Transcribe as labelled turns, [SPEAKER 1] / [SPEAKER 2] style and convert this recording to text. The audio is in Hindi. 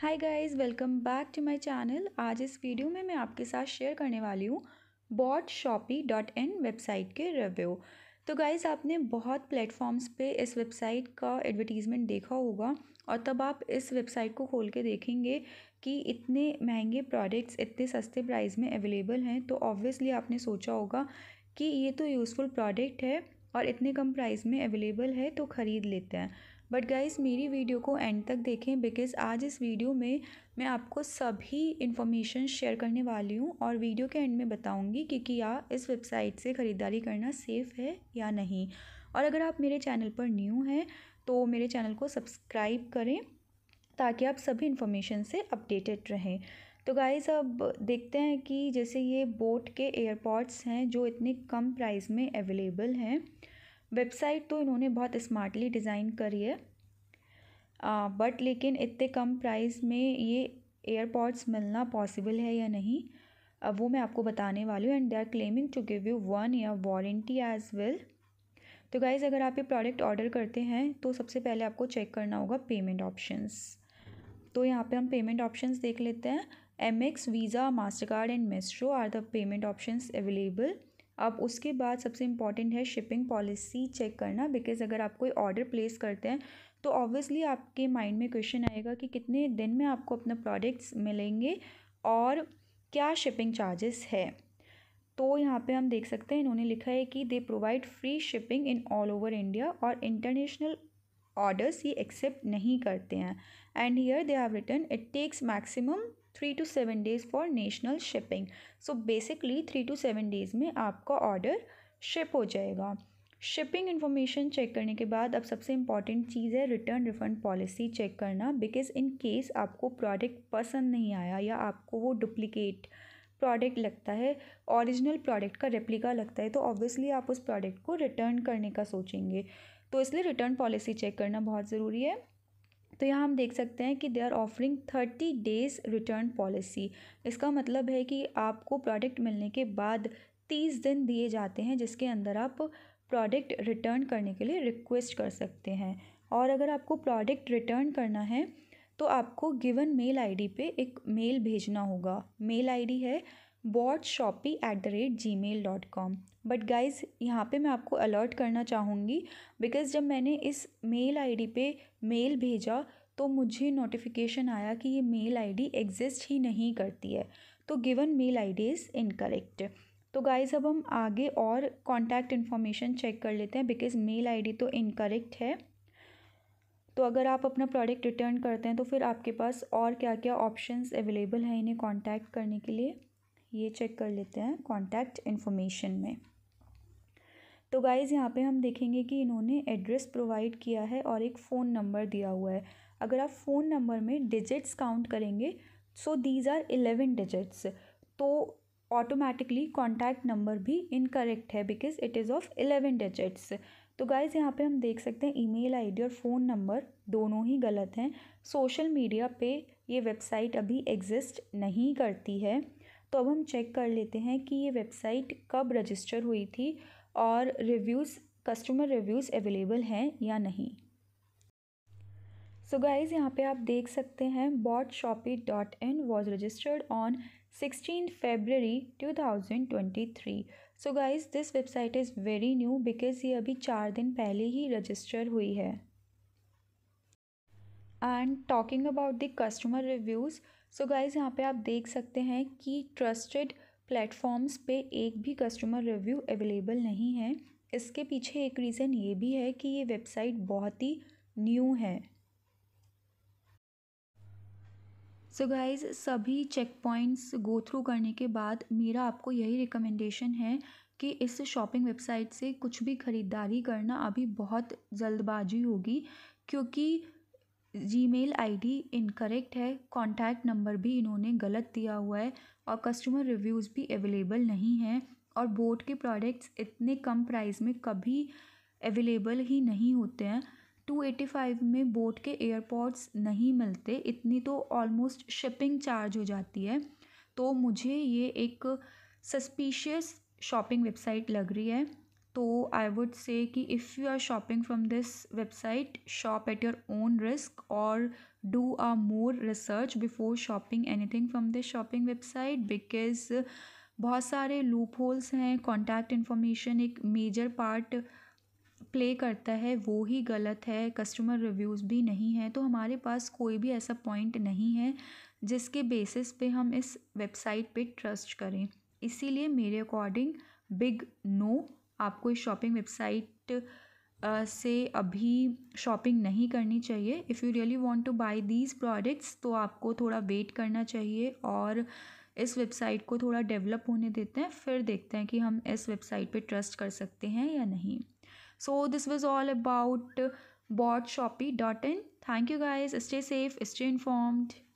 [SPEAKER 1] hi guys welcome back to my channel आज इस वीडियो में मैं आपके साथ शेयर करने वाली हूँ boat shoppy dot in website के रिव्यू तो गाइज़ आपने बहुत प्लेटफॉर्म्स पे इस वेबसाइट का एडवर्टीज़मेंट देखा होगा और तब आप इस वेबसाइट को खोल के देखेंगे कि इतने महंगे प्रोडक्ट्स इतने सस्ते प्राइस में अवेलेबल हैं तो ऑब्वियसली आपने सोचा होगा कि ये तो यूज़फुल प्रोडक्ट है और इतने कम प्राइस में अवेलेबल है तो ख़रीद लेते हैं बट गाइज़ मेरी वीडियो को एंड तक देखें बिकॉज़ आज इस वीडियो में मैं आपको सभी इन्फॉर्मेशन शेयर करने वाली हूँ और वीडियो के एंड में बताऊँगी कि क्या इस वेबसाइट से ख़रीदारी करना सेफ़ है या नहीं और अगर आप मेरे चैनल पर न्यू हैं तो मेरे चैनल को सब्सक्राइब करें ताकि आप सभी इन्फॉर्मेशन से अपडेटेड रहें तो गाइज़ अब देखते हैं कि जैसे ये बोट के एयरपॉड्स हैं जो इतने कम प्राइस में अवेलेबल हैं वेबसाइट तो इन्होंने बहुत स्मार्टली डिज़ाइन करी है आ, बट लेकिन इतने कम प्राइस में ये एयरपॉड्स मिलना पॉसिबल है या नहीं अब वो मैं आपको बताने वाली हूँ and they are claiming to give you one year warranty as well तो गाइज़ अगर आप ये प्रोडक्ट ऑर्डर करते हैं तो सबसे पहले आपको चेक करना होगा पेमेंट ऑप्शंस तो यहाँ पे हम पेमेंट ऑप्शंस देख लेते हैं Amex Visa master card and Maestro are the payment options available अब उसके बाद सबसे इम्पॉर्टेंट है शिपिंग पॉलिसी चेक करना बिकॉज़ अगर आप कोई ऑर्डर प्लेस करते हैं तो ऑब्वियसली आपके माइंड में क्वेश्चन आएगा कि कितने दिन में आपको अपना प्रोडक्ट्स मिलेंगे और क्या शिपिंग चार्जेस है तो यहाँ पे हम देख सकते हैं इन्होंने लिखा है कि they provide free shipping in all over India और इंटरनेशनल ऑर्डर्स ये एक्सेप्ट नहीं करते हैं and here they have return it takes maximum three to seven days for national shipping so basically three to seven days में आपका ऑर्डर शिप हो जाएगा शिपिंग इन्फॉर्मेशन चेक करने के बाद अब सबसे इम्पॉर्टेंट चीज़ है रिटर्न रिफंड पॉलिसी चेक करना बिकॉज इन केस आपको प्रोडक्ट पसंद नहीं आया या आपको वो डुप्लीकेट प्रोडक्ट लगता है ओरिजिनल प्रोडक्ट का रेप्लिका लगता है तो ऑब्वियसली आप उस प्रोडक्ट को रिटर्न करने का सोचेंगे तो इसलिए रिटर्न पॉलिसी चेक करना बहुत ज़रूरी है तो यहाँ हम देख सकते हैं कि they are offering thirty days return policy इसका मतलब है कि आपको प्रोडक्ट मिलने के बाद तीस दिन दिए जाते हैं जिसके अंदर आप प्रोडक्ट रिटर्न करने के लिए रिक्वेस्ट कर सकते हैं और अगर आपको प्रोडक्ट रिटर्न करना है तो आपको गिवन मेल आईडी पे एक मेल भेजना होगा मेल आईडी है boat shoppy at the rate gmail dot com but guys यहाँ पे मैं आपको अलर्ट करना चाहूँगी बिकॉज़ जब मैंने इस मेल आईडी पे मेल भेजा तो मुझे नोटिफिकेशन आया कि ये मेल आईडी एग्जिस्ट ही नहीं करती है तो given mail ID is incorrect तो गाइज़ अब हम आगे और कॉन्टैक्ट इन्फॉर्मेशन चेक कर लेते हैं बिकॉज़ मेल डी तो इनकरेक्ट है तो अगर आप अपना प्रोडक्ट रिटर्न करते हैं तो फिर आपके पास और क्या क्या ऑप्शंस अवेलेबल हैं इन्हें कांटेक्ट करने के लिए ये चेक कर लेते हैं कॉन्टैक्ट इन्फॉर्मेशन में तो गाइज़ यहाँ पे हम देखेंगे कि इन्होंने एड्रेस प्रोवाइड किया है और एक फ़ोन नंबर दिया हुआ है अगर आप फ़ोन नंबर में डिजिट्स काउंट करेंगे so these are eleven digits तो ऑटोमेटिकली कॉन्टैक्ट नंबर भी इनकरेक्ट है because it is of eleven digits तो गाइज़ यहाँ पे हम देख सकते हैं ईमेल आईडी और फ़ोन नंबर दोनों ही गलत हैं सोशल मीडिया पे ये वेबसाइट अभी एग्जिस्ट नहीं करती है तो अब हम चेक कर लेते हैं कि ये वेबसाइट कब रजिस्टर हुई थी और रिव्यूज़ कस्टमर रिव्यूज़ अवेलेबल हैं या नहीं सो so गाइज़ यहाँ पे आप देख सकते हैं boat shoppy dot in was registered on sixteen February two thousand twenty three so guys this website is very new because ये अभी चार दिन पहले ही रजिस्टर हुई है and talking about the customer reviews so guys यहाँ पे आप देख सकते हैं कि ट्रस्टेड प्लेटफॉर्म्स पे एक भी कस्टमर रिव्यू अवेलेबल नहीं है इसके पीछे एक रीज़न ये भी है कि ये वेबसाइट बहुत ही न्यू है सो so गाइज़ सभी चेक पॉइंट्स गो थ्रू करने के बाद मेरा आपको यही रिकमेंडेशन है कि इस शॉपिंग वेबसाइट से कुछ भी ख़रीदारी करना अभी बहुत जल्दबाजी होगी क्योंकि जीमेल आईडी इनकरेक्ट है कॉन्टैक्ट नंबर भी इन्होंने गलत दिया हुआ है और कस्टमर रिव्यूज़ भी अवेलेबल नहीं हैं और बोट के प्रोडक्ट्स इतने कम प्राइस में कभी अवेलेबल ही नहीं होते हैं टू एटी फाइव में बोट के एयरपोर्ट्स नहीं मिलते इतनी तो ऑलमोस्ट शिपिंग चार्ज हो जाती है तो मुझे ये एक सस्पिशियस शॉपिंग वेबसाइट लग रही है तो आई वुड से कि if you are shopping from this website shop at your own risk और do a more research before shopping anything from this shopping website because बहुत सारे लूप होल्स हैं कॉन्टैक्ट इन्फॉर्मेशन एक मेजर पार्ट प्ले करता है वो ही गलत है कस्टमर रिव्यूज़ भी नहीं है तो हमारे पास कोई भी ऐसा पॉइंट नहीं है जिसके बेसिस पे हम इस वेबसाइट पे ट्रस्ट करें इसीलिए मेरे अकॉर्डिंग बिग नो आपको इस शॉपिंग वेबसाइट से अभी शॉपिंग नहीं करनी चाहिए if you really want to buy these products तो आपको थोड़ा वेट करना चाहिए और इस वेबसाइट को थोड़ा डेवलप होने देते हैं फिर देखते हैं कि हम इस वेबसाइट पे ट्रस्ट कर सकते हैं या नहीं so this was all about boat shoppy dot in thank you guys stay safe stay informed